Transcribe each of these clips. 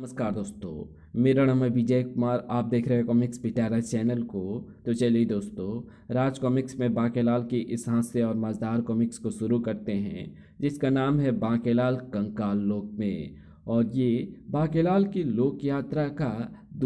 नमस्कार दोस्तों मेरा नाम है विजय कुमार आप देख रहे हैं कॉमिक्स पिटारा चैनल को तो चलिए दोस्तों राज कॉमिक्स में बांकेलाल की इस हास्य और मज़ेदार कॉमिक्स को शुरू करते हैं जिसका नाम है बांकेलाल कंकाल लोक में और ये बांकेलाल की लोक यात्रा का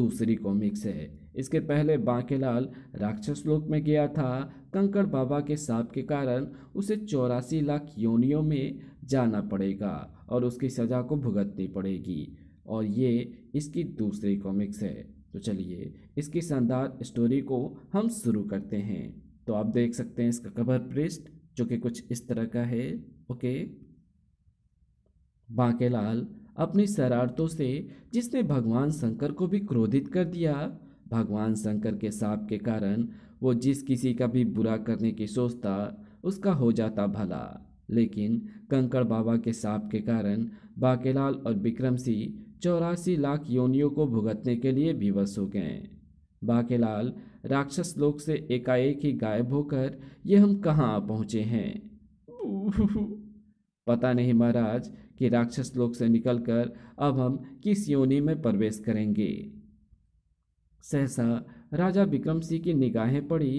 दूसरी कॉमिक्स है इसके पहले बांकेलाल राक्षस लोक में गया था कंकड़ बाबा के सांप के कारण उसे चौरासी लाख योनियों में जाना पड़ेगा और उसकी सज़ा को भुगतनी पड़ेगी और ये इसकी दूसरी कॉमिक्स है तो चलिए इसकी शानदार स्टोरी को हम शुरू करते हैं तो आप देख सकते हैं इसका कवर पृष्ठ जो कि कुछ इस तरह का है ओके बांकेलाल अपनी शरारतों से जिसने भगवान शंकर को भी क्रोधित कर दिया भगवान शंकर के साप के कारण वो जिस किसी का भी बुरा करने की सोचता उसका हो जाता भला लेकिन कंकड़ बाबा के साप के कारण बाकेलाल और बिक्रम सिंह चौरासी लाख योनियों को भुगतने के लिए विवश हो गए बाकेलाल राक्षस लोक से एकाएक ही गायब होकर ये हम कहाँ पहुँचे हैं पता नहीं महाराज कि राक्षस लोक से निकलकर अब हम किस योनि में प्रवेश करेंगे सहसा राजा विक्रम सिंह की निगाहें पड़ी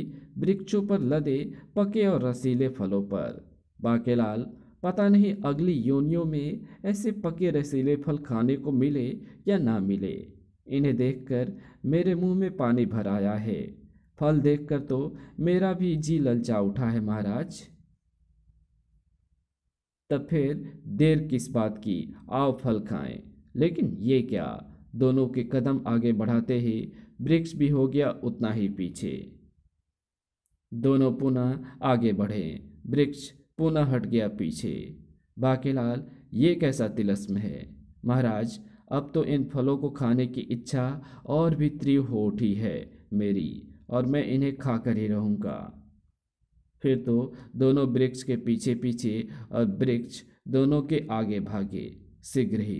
वृक्षों पर लदे पके और रसीले फलों पर बाकेलाल पता नहीं अगली योनियों में ऐसे पके रसीले फल खाने को मिले या ना मिले इन्हें देखकर मेरे मुंह में पानी भर आया है फल देखकर तो मेरा भी जी ललचा उठा है महाराज तब फिर देर किस बात की आओ फल खाएं लेकिन ये क्या दोनों के कदम आगे बढ़ाते ही वृक्ष भी हो गया उतना ही पीछे दोनों पुनः आगे बढ़े वृक्ष पुनः हट गया पीछे बाकेलाल ये कैसा तिलस्म है महाराज अब तो इन फलों को खाने की इच्छा और भी तीव्र हो उठी है मेरी और मैं इन्हें खा कर ही रहूँगा फिर तो दोनों वृक्ष के पीछे पीछे और वृक्ष दोनों के आगे भागे शीघ्र ही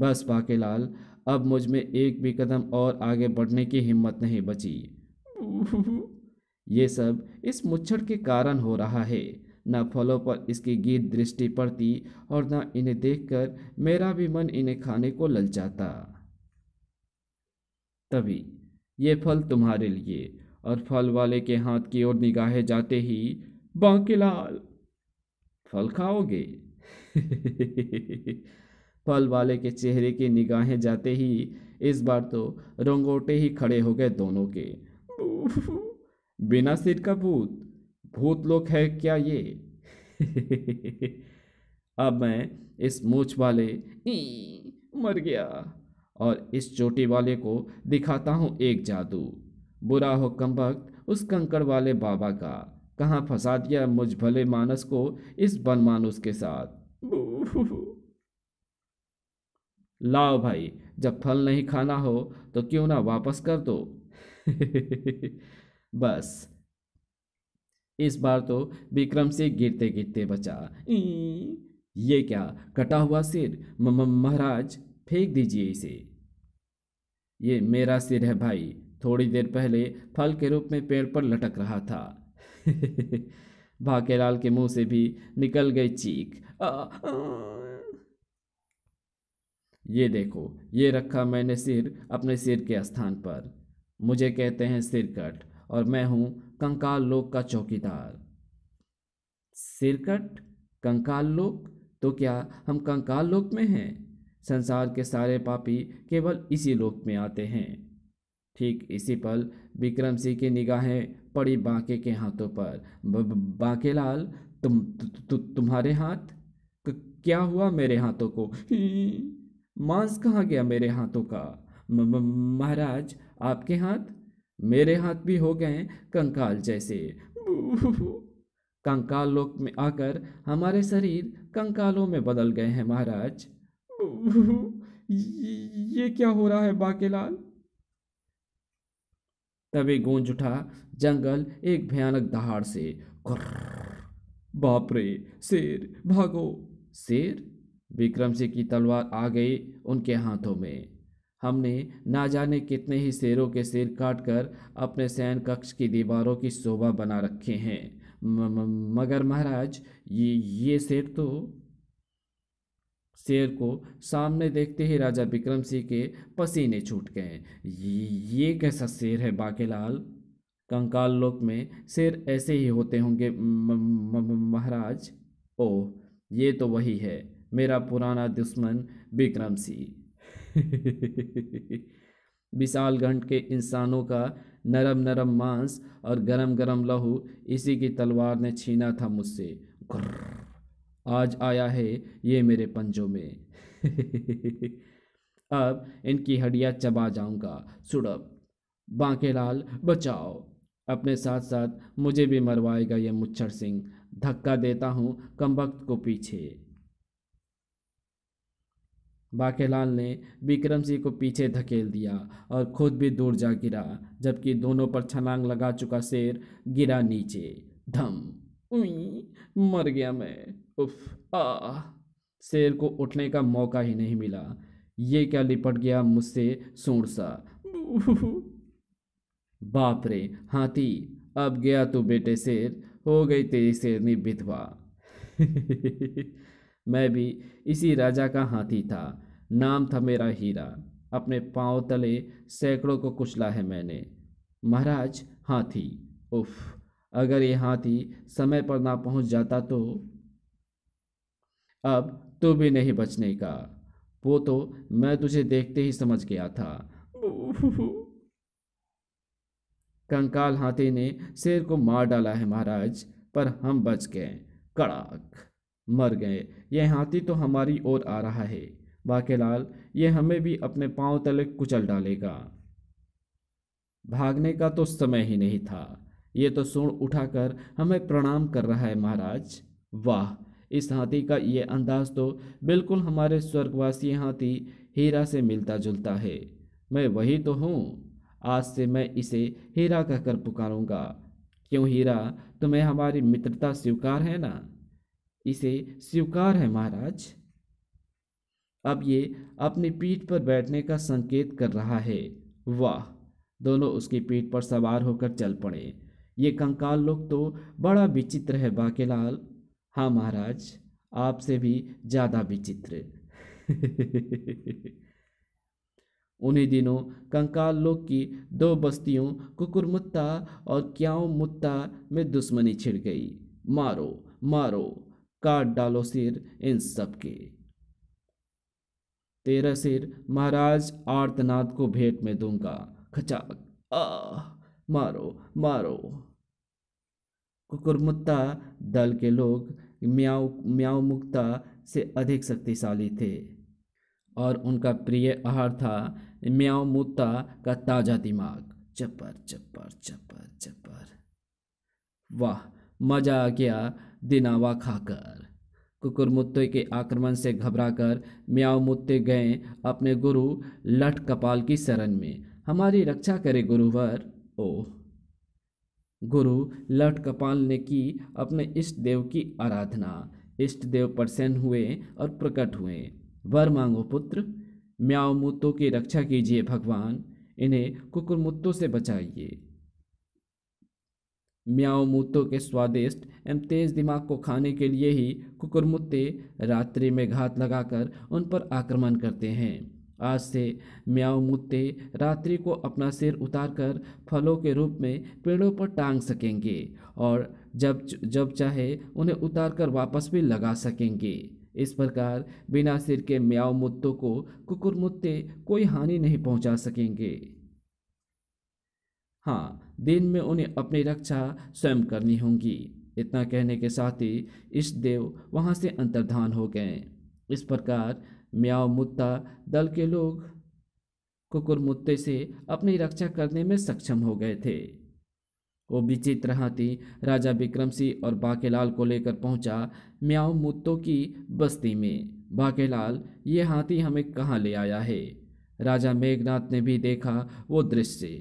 बस बाकेलाल अब मुझ में एक भी कदम और आगे बढ़ने की हिम्मत नहीं बची ये सब इस मुच्छर के कारण हो रहा है न फलों पर इसकी गीत दृष्टि पड़ती और न इन्हें देखकर मेरा भी मन इन्हें खाने को ललचाता तभी ये फल तुम्हारे लिए और फल वाले के हाथ की ओर निगाहें जाते ही बांकीलाल फल खाओगे फल वाले के चेहरे की निगाहें जाते ही इस बार तो रंगोटे ही खड़े हो गए दोनों के बिना सिर का भूत भूत लोग है क्या ये अब मैं इस मूछ वाले मर गया और इस चोटी वाले को दिखाता हूँ एक जादू बुरा हो कमबख्त उस कंकड़ वाले बाबा का कहाँ फंसा दिया मुझ भले मानस को इस बन मानुस के साथ लाओ भाई जब फल नहीं खाना हो तो क्यों ना वापस कर दो बस इस बार तो विक्रम से गिरते गिरते बचा ये क्या कटा हुआ सिर महाराज फेंक दीजिए इसे ये मेरा सिर है भाई थोड़ी देर पहले फल के रूप में पेड़ पर लटक रहा था भाकेलाल के मुंह से भी निकल गई चीख ये देखो ये रखा मैंने सिर अपने सिर के स्थान पर मुझे कहते हैं सिर कट और मैं हूँ कंकाल लोक का चौकीदार सिरकट कंकाल लोक तो क्या हम कंकाल लोक में हैं संसार के सारे पापी केवल इसी लोक में आते हैं ठीक इसी पल विक्रम सिंह की निगाहें पड़ी बांके के हाथों पर बांके लाल तुम तु, तु, तु, तुम्हारे हाथ क्या हुआ मेरे हाथों को मांस कहाँ गया मेरे हाथों का महाराज आपके हाथ मेरे हाथ भी हो गए कंकाल जैसे कंकाल लोक में आकर हमारे शरीर कंकालों में बदल गए हैं महाराज ये क्या हो रहा है बाकेलाल तभी गूंज उठा जंगल एक भयानक दहाड़ से बाप रे शेर भागो शेर विक्रम सिंह की तलवार आ गई उनके हाथों में हमने ना जाने कितने ही शेरों के सिर काट कर अपने सैन कक्ष की दीवारों की शोभा बना रखे हैं मगर महाराज ये ये शेर तो शेर को सामने देखते ही राजा विक्रम सिंह के पसीने छूट गए ये कैसा शेर है बाकेलाल कंकाल लोक में शेर ऐसे ही होते होंगे महाराज ओह ये तो वही है मेरा पुराना दुश्मन विक्रम सिंह विशाल घंट के इंसानों का नरम नरम मांस और गरम गरम लहू इसी की तलवार ने छीना था मुझसे आज आया है ये मेरे पंजों में अब इनकी हड्डियां चबा जाऊंगा सुड़ब बांकेलाल बचाओ अपने साथ साथ मुझे भी मरवाएगा ये मुच्छर सिंह धक्का देता हूँ कमबख्त को पीछे बाकेलाल ने विक्रम सिंह को पीछे धकेल दिया और खुद भी दूर जा गिरा जबकि दोनों पर छलांग लगा चुका शेर गिरा नीचे धम उई मर गया मैं उफ आ शेर को उठने का मौका ही नहीं मिला ये क्या लिपट गया मुझसे सूढ़ सा बाप रे हाथी अब गया तू बेटे शेर हो गई तेरी शेरनी विधवा मैं भी इसी राजा का हाथी था नाम था मेरा हीरा अपने पाँव तले सैकड़ों को कुचला है मैंने महाराज हाथी उफ अगर ये हाथी समय पर ना पहुंच जाता तो अब तू तो भी नहीं बचने का वो तो मैं तुझे देखते ही समझ गया था कंकाल हाथी ने शेर को मार डाला है महाराज पर हम बच गए कड़ाक मर गए यह हाथी तो हमारी ओर आ रहा है बाकेलाल ये हमें भी अपने पांव तले कुचल डालेगा भागने का तो समय ही नहीं था ये तो सूढ़ उठाकर हमें प्रणाम कर रहा है महाराज वाह इस हाथी का ये अंदाज तो बिल्कुल हमारे स्वर्गवासी हाथी हीरा से मिलता जुलता है मैं वही तो हूँ आज से मैं इसे हीरा कहकर पुकारूंगा क्यों हीरा तुम्हें हमारी मित्रता स्वीकार है ना इसे स्वीकार है महाराज अब ये अपनी पीठ पर बैठने का संकेत कर रहा है वाह दोनों उसकी पीठ पर सवार होकर चल पड़े ये कंकाल लोग तो बड़ा विचित्र है बाकेलाल हाँ महाराज आपसे भी ज़्यादा विचित्र उन्हीं दिनों कंकाल लोग की दो बस्तियों कुकुरमुत्ता और मुत्ता में दुश्मनी छिड़ गई मारो मारो काट डालो सिर इन सबके तेरा सिर महाराज आर्तनाद को भेंट में दूंगा खचाक आ मारो मारो कुकुरमुत्ता दल के लोग म्याऊ म्याऊ मुक्ता से अधिक शक्तिशाली थे और उनका प्रिय आहार था म्याऊ मुक्ता का ताज़ा दिमाग चप्पर चप्पर चप्पर चप्पर वाह मजा आ गया दिनावा खाकर कुकुर मुत्ते के आक्रमण से घबराकर मुत्ते गए अपने गुरु लठ कपाल की शरण में हमारी रक्षा करे गुरुवर ओह गुरु लठ कपाल ने की अपने इष्ट देव की आराधना इष्ट देव प्रसन्न हुए और प्रकट हुए वर मांगो पुत्र मुत्तों की रक्षा कीजिए भगवान इन्हें कुकुरमुत्तों से बचाइए म्याओमुत्तो के स्वादिष्ट एवं तेज दिमाग को खाने के लिए ही कुकुरमुत्ते रात्रि में घात लगाकर उन पर आक्रमण करते हैं आज से मुत्ते रात्रि को अपना सिर उतारकर फलों के रूप में पेड़ों पर टांग सकेंगे और जब जब चाहे उन्हें उतारकर वापस भी लगा सकेंगे इस प्रकार बिना सिर के म्याओ मुत्तों को कुकुरमुत्ते कोई हानि नहीं पहुंचा सकेंगे हाँ दिन में उन्हें अपनी रक्षा स्वयं करनी होगी इतना कहने के साथ ही इष्ट देव वहाँ से अंतर्धान हो गए इस प्रकार म्याओ मुत्ता दल के लोग कुकुर मुत्ते से अपनी रक्षा करने में सक्षम हो गए थे वो विचित्र हाथी राजा विक्रम सिंह और बाकेलाल को लेकर पहुंचा म्याओ मुत्तो की बस्ती में बाकेलाल ये हाथी हमें कहाँ ले आया है राजा मेघनाथ ने भी देखा वो दृश्य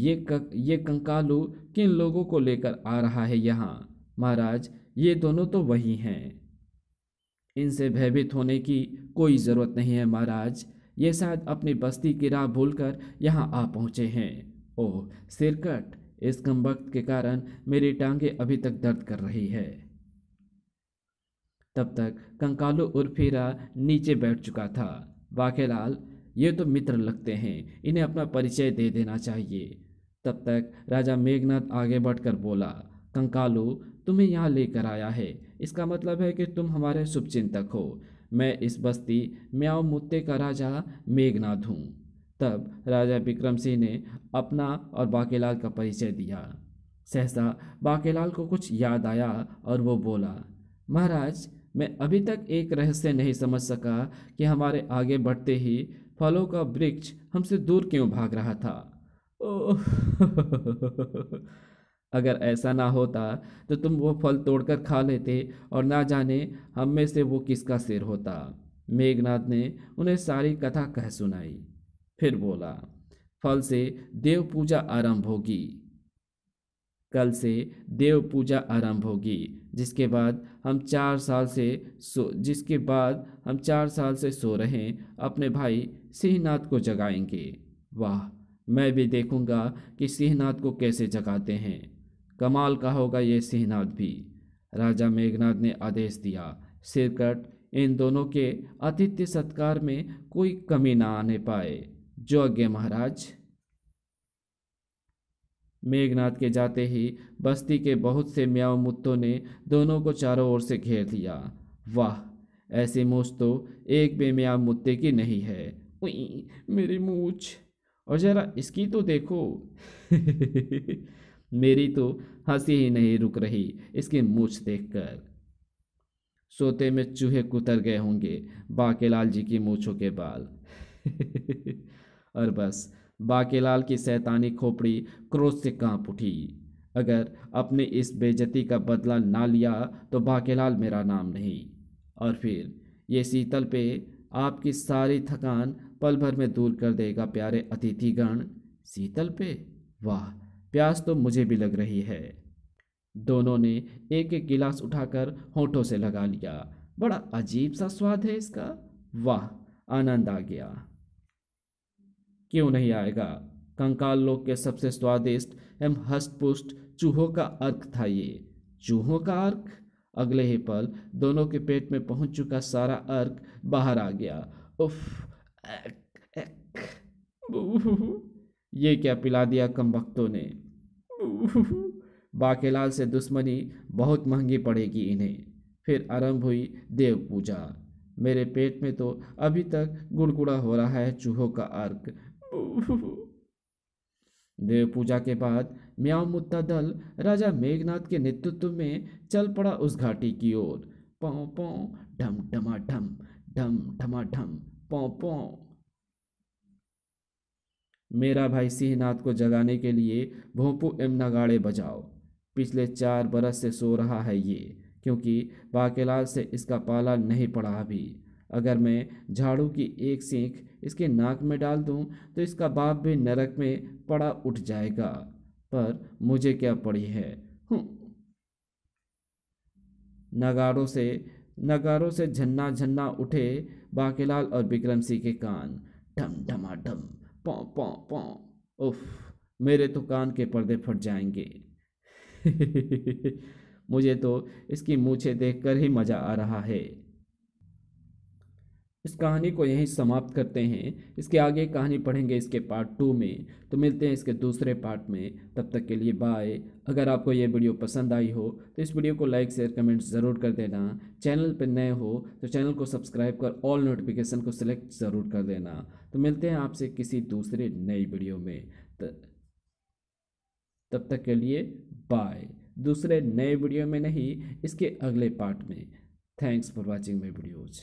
ये क, ये कंकालू किन लोगों को लेकर आ रहा है यहाँ महाराज ये दोनों तो वही हैं इनसे भयभीत होने की कोई ज़रूरत नहीं है महाराज ये शायद अपनी बस्ती की राह भूलकर यहाँ आ पहुँचे हैं ओह सिरकट इस कम वक्त के कारण मेरी टांगे अभी तक दर्द कर रही है तब तक कंकालो उर्फीरा नीचे बैठ चुका था वाकेलाल ये तो मित्र लगते हैं इन्हें अपना परिचय दे देना चाहिए तब तक राजा मेघनाथ आगे बढ़कर बोला कंकालू तुम्हें यहाँ लेकर आया है इसका मतलब है कि तुम हमारे शुभचिंतक हो मैं इस बस्ती म्याओ मुत्ते का राजा मेघनाथ हूँ तब राजा विक्रम सिंह ने अपना और बाकेलाल का परिचय दिया सहसा बाकेलाल को कुछ याद आया और वो बोला महाराज मैं अभी तक एक रहस्य नहीं समझ सका कि हमारे आगे बढ़ते ही फलों का वृक्ष हमसे दूर क्यों भाग रहा था अगर ऐसा ना होता तो तुम वो फल तोड़कर खा लेते और ना जाने हम में से वो किसका सिर होता मेघनाथ ने उन्हें सारी कथा कह सुनाई फिर बोला फल से देव पूजा आरंभ होगी कल से देव पूजा आरंभ होगी जिसके बाद हम चार साल से सो जिसके बाद हम चार साल से सो रहे अपने भाई सिंहनाथ को जगाएंगे वाह मैं भी देखूंगा कि सिंहनाथ को कैसे जगाते हैं कमाल का होगा ये सिंहनाथ भी राजा मेघनाथ ने आदेश दिया सिरकट इन दोनों के आतिथ्य सत्कार में कोई कमी ना आने पाए जो अज्ञा महाराज मेघनाथ के जाते ही बस्ती के बहुत से म्याव मुत्तों ने दोनों को चारों ओर से घेर लिया वाह ऐसी मूछ तो एक भी मुत्ते की नहीं है उई, मेरी मूछ और ज़रा इसकी तो देखो मेरी तो हंसी ही नहीं रुक रही इसकी मूछ देखकर सोते में चूहे कुतर गए होंगे बाकेलाल जी की मूछों के बाल और बस बाकेलाल की सैतानी खोपड़ी क्रोध से कांप उठी अगर अपने इस बेजती का बदला ना लिया तो बाकेलाल मेरा नाम नहीं और फिर ये शीतल पे आपकी सारी थकान पल भर में दूर कर देगा प्यारे अतिथिगण शीतल पे वाह प्यास तो मुझे भी लग रही है दोनों ने एक एक गिलास उठाकर होठों से लगा लिया बड़ा अजीब सा स्वाद है इसका वाह आनंद आ गया क्यों नहीं आएगा कंकाल लोग के सबसे स्वादिष्ट एवं हस्तपुष्ट चूहों का अर्क था ये चूहों का अर्क अगले ही पल दोनों के पेट में पहुंच चुका सारा अर्क बाहर आ गया उफ ये क्या पिला दिया कम भक्तों ने बाकेलाल से दुश्मनी बहुत महंगी पड़ेगी इन्हें फिर आरंभ हुई देव पूजा मेरे पेट में तो अभी तक गुड़गुड़ा हो रहा है चूहों का अर्क देव पूजा के बाद म्याम मुद्दा दल राजा मेघनाथ के नेतृत्व में चल पड़ा उस घाटी की ओर पौ पौ ढम ढमा ढम ढम ढमा ढम पौ पौ मेरा भाई सिंहनाथ को जगाने के लिए भोंपू एम नगाड़े बजाओ पिछले चार बरस से सो रहा है ये क्योंकि बाकेलाल से इसका पाला नहीं पड़ा अभी अगर मैं झाड़ू की एक सीख इसके नाक में डाल दूं तो इसका बाप भी नरक में पड़ा उठ जाएगा पर मुझे क्या पड़ी है नगाड़ों से नगारों से झन्ना झन्ना उठे बाकेलाल और बिक्रम सिंह के कान ढम ढम पौ पौ पौ उफ मेरे तो कान के पर्दे फट जाएंगे मुझे तो इसकी मूछे देखकर ही मज़ा आ रहा है इस कहानी को यहीं समाप्त करते हैं इसके आगे कहानी पढ़ेंगे इसके पार्ट टू में तो मिलते हैं इसके दूसरे पार्ट में तब तक के लिए बाय अगर आपको ये वीडियो पसंद आई हो तो इस वीडियो को लाइक शेयर कमेंट ज़रूर कर देना चैनल पर नए हो तो चैनल को सब्सक्राइब कर ऑल नोटिफिकेशन को सिलेक्ट ज़रूर कर देना तो मिलते हैं आपसे किसी दूसरे नई वीडियो में तब तक के लिए बाय दूसरे नए वीडियो में नहीं इसके अगले पार्ट में thanks for watching my videos